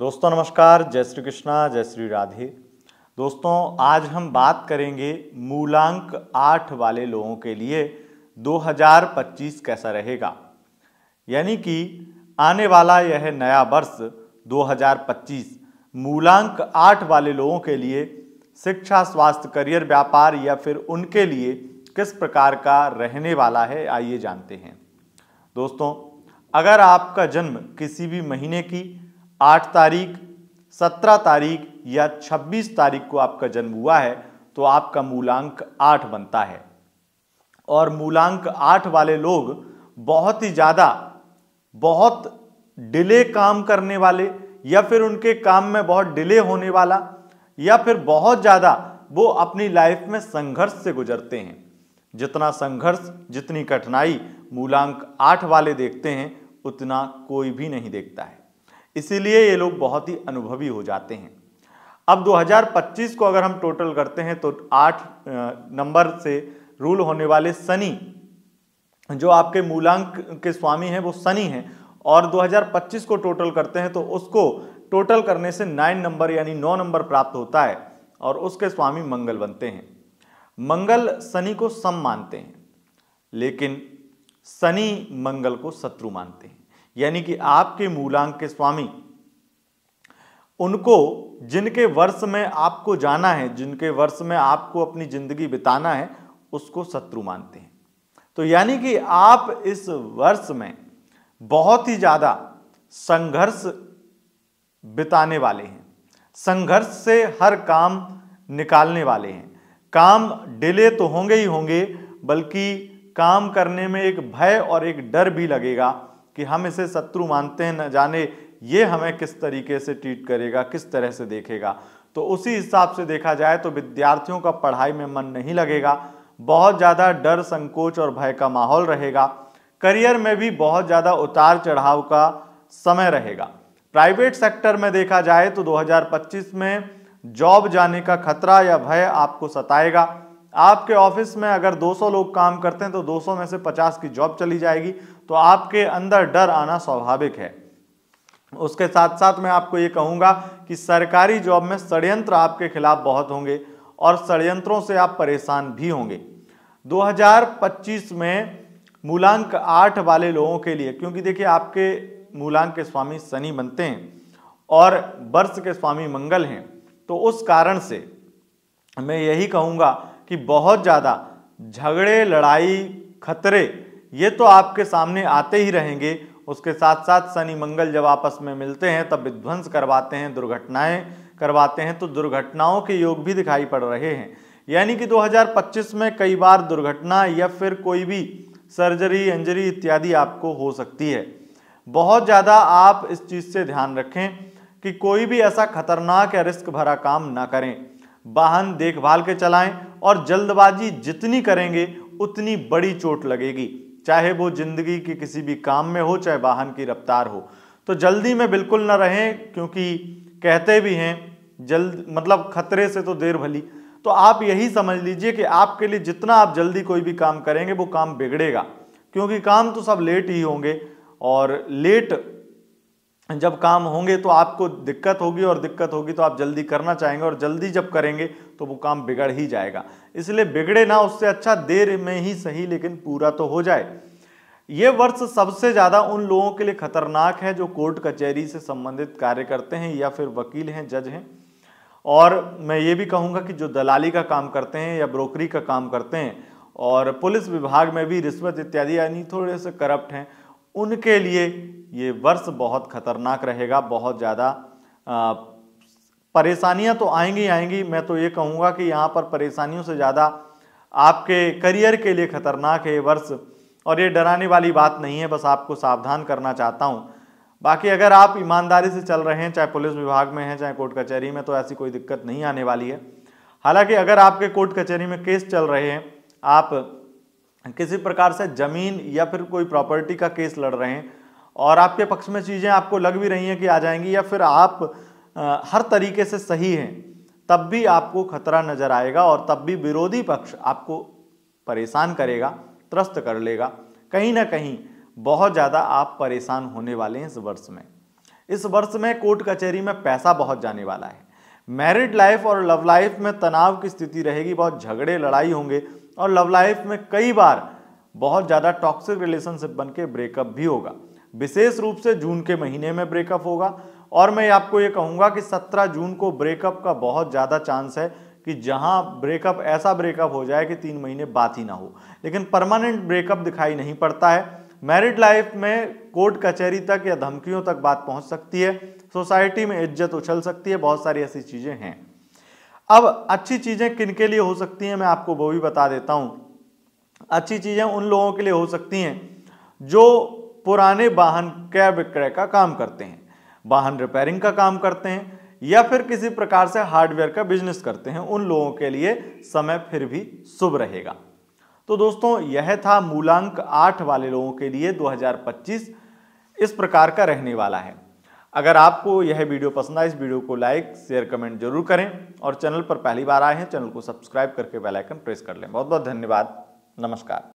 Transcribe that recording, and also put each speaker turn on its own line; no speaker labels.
दोस्तों नमस्कार जय श्री कृष्णा जय श्री राधे दोस्तों आज हम बात करेंगे मूलांक आठ वाले लोगों के लिए 2025 कैसा रहेगा यानी कि आने वाला यह नया वर्ष 2025 मूलांक आठ वाले लोगों के लिए शिक्षा स्वास्थ्य करियर व्यापार या फिर उनके लिए किस प्रकार का रहने वाला है आइए जानते हैं दोस्तों अगर आपका जन्म किसी भी महीने की आठ तारीख सत्रह तारीख या छब्बीस तारीख को आपका जन्म हुआ है तो आपका मूलांक आठ बनता है और मूलांक आठ वाले लोग बहुत ही ज़्यादा बहुत डिले काम करने वाले या फिर उनके काम में बहुत डिले होने वाला या फिर बहुत ज़्यादा वो अपनी लाइफ में संघर्ष से गुजरते हैं जितना संघर्ष जितनी कठिनाई मूलांक आठ वाले देखते हैं उतना कोई भी नहीं देखता है इसीलिए ये लोग बहुत ही अनुभवी हो जाते हैं अब 2025 को अगर हम टोटल करते हैं तो आठ नंबर से रूल होने वाले शनि जो आपके मूलांक के स्वामी हैं वो शनि हैं और 2025 को टोटल करते हैं तो उसको टोटल करने से नाइन नंबर यानी नौ नंबर प्राप्त होता है और उसके स्वामी मंगल बनते हैं मंगल शनि को सम मानते हैं लेकिन शनि मंगल को शत्रु मानते हैं यानी कि आपके मूलांक के स्वामी उनको जिनके वर्ष में आपको जाना है जिनके वर्ष में आपको अपनी जिंदगी बिताना है उसको शत्रु मानते हैं तो यानी कि आप इस वर्ष में बहुत ही ज़्यादा संघर्ष बिताने वाले हैं संघर्ष से हर काम निकालने वाले हैं काम डिले तो होंगे ही होंगे बल्कि काम करने में एक भय और एक डर भी लगेगा कि हम इसे शत्रु मानते हैं न जाने ये हमें किस तरीके से ट्रीट करेगा किस तरह से देखेगा तो उसी हिसाब से देखा जाए तो विद्यार्थियों का पढ़ाई में मन नहीं लगेगा बहुत ज़्यादा डर संकोच और भय का माहौल रहेगा करियर में भी बहुत ज़्यादा उतार चढ़ाव का समय रहेगा प्राइवेट सेक्टर में देखा जाए तो 2025 में जॉब जाने का खतरा या भय आपको सताएगा आपके ऑफिस में अगर 200 लोग काम करते हैं तो 200 में से 50 की जॉब चली जाएगी तो आपके अंदर डर आना स्वाभाविक है उसके साथ साथ मैं आपको ये कहूँगा कि सरकारी जॉब में षडयंत्र आपके खिलाफ बहुत होंगे और षडयंत्रों से आप परेशान भी होंगे 2025 में मूलांक आठ वाले लोगों के लिए क्योंकि देखिए आपके मूलांक के स्वामी शनि बनते हैं और वर्ष के स्वामी मंगल हैं तो उस कारण से मैं यही कहूँगा कि बहुत ज़्यादा झगड़े लड़ाई खतरे ये तो आपके सामने आते ही रहेंगे उसके साथ साथ शनि मंगल जब आपस में मिलते हैं तब विध्वंस करवाते हैं दुर्घटनाएं करवाते हैं तो दुर्घटनाओं के योग भी दिखाई पड़ रहे हैं यानी कि 2025 में कई बार दुर्घटना या फिर कोई भी सर्जरी इंजरी इत्यादि आपको हो सकती है बहुत ज़्यादा आप इस चीज़ से ध्यान रखें कि कोई भी ऐसा खतरनाक या रिस्क भरा काम ना करें वाहन देखभाल के चलाएं और जल्दबाजी जितनी करेंगे उतनी बड़ी चोट लगेगी चाहे वो जिंदगी के किसी भी काम में हो चाहे वाहन की रफ्तार हो तो जल्दी में बिल्कुल ना रहें क्योंकि कहते भी हैं जल्द मतलब खतरे से तो देर भली तो आप यही समझ लीजिए कि आपके लिए जितना आप जल्दी कोई भी काम करेंगे वो काम बिगड़ेगा क्योंकि काम तो सब लेट ही होंगे और लेट जब काम होंगे तो आपको दिक्कत होगी और दिक्कत होगी तो आप जल्दी करना चाहेंगे और जल्दी जब करेंगे तो वो काम बिगड़ ही जाएगा इसलिए बिगड़े ना उससे अच्छा देर में ही सही लेकिन पूरा तो हो जाए ये वर्ष सबसे ज़्यादा उन लोगों के लिए खतरनाक है जो कोर्ट कचहरी से संबंधित कार्य करते हैं या फिर वकील हैं जज हैं और मैं ये भी कहूँगा कि जो दलाली का काम करते हैं या ब्रोकरी का काम करते हैं और पुलिस विभाग में भी रिश्वत इत्यादि यानी थोड़े से करप्ट हैं उनके लिए ये वर्ष बहुत खतरनाक रहेगा बहुत ज़्यादा परेशानियां तो आएंगी आएंगी मैं तो ये कहूँगा कि यहाँ पर परेशानियों से ज़्यादा आपके करियर के लिए खतरनाक है ये वर्ष और ये डराने वाली बात नहीं है बस आपको सावधान करना चाहता हूँ बाकी अगर आप ईमानदारी से चल रहे हैं चाहे पुलिस विभाग में हैं चाहे कोर्ट कचहरी में तो ऐसी कोई दिक्कत नहीं आने वाली है हालांकि अगर आपके कोर्ट कचहरी में केस चल रहे हैं आप किसी प्रकार से ज़मीन या फिर कोई प्रॉपर्टी का केस लड़ रहे हैं और आपके पक्ष में चीज़ें आपको लग भी रही हैं कि आ जाएंगी या फिर आप हर तरीके से सही हैं तब भी आपको खतरा नज़र आएगा और तब भी विरोधी पक्ष आपको परेशान करेगा त्रस्त कर लेगा कहीं ना कहीं बहुत ज़्यादा आप परेशान होने वाले हैं इस वर्ष में इस वर्ष में कोर्ट कचहरी में पैसा बहुत जाने वाला है मैरिड लाइफ और लव लाइफ में तनाव की स्थिति रहेगी बहुत झगड़े लड़ाई होंगे और लव लाइफ में कई बार बहुत ज़्यादा टॉक्सिक रिलेशनशिप बन के ब्रेकअप भी होगा विशेष रूप से जून के महीने में ब्रेकअप होगा और मैं आपको ये कहूँगा कि 17 जून को ब्रेकअप का बहुत ज़्यादा चांस है कि जहाँ ब्रेकअप ऐसा ब्रेकअप हो जाए कि तीन महीने बात ही ना हो लेकिन परमानेंट ब्रेकअप दिखाई नहीं पड़ता है मैरिड लाइफ में कोर्ट कचहरी तक या धमकियों तक बात पहुंच सकती है सोसाइटी में इज्जत उछल सकती है बहुत सारी ऐसी चीज़ें हैं अब अच्छी चीज़ें किन के लिए हो सकती हैं मैं आपको वो भी बता देता हूँ अच्छी चीज़ें उन लोगों के लिए हो सकती हैं जो पुराने वाहन क्रय विक्रय का काम करते हैं वाहन रिपेयरिंग का काम करते हैं या फिर किसी प्रकार से हार्डवेयर का बिजनेस करते हैं उन लोगों के लिए समय फिर भी शुभ रहेगा तो दोस्तों यह था मूलांक आठ वाले लोगों के लिए 2025 इस प्रकार का रहने वाला है अगर आपको यह वीडियो पसंद आए इस वीडियो को लाइक शेयर कमेंट जरूर करें और चैनल पर पहली बार आए हैं चैनल को सब्सक्राइब करके बेल आइकन प्रेस कर लें बहुत बहुत धन्यवाद नमस्कार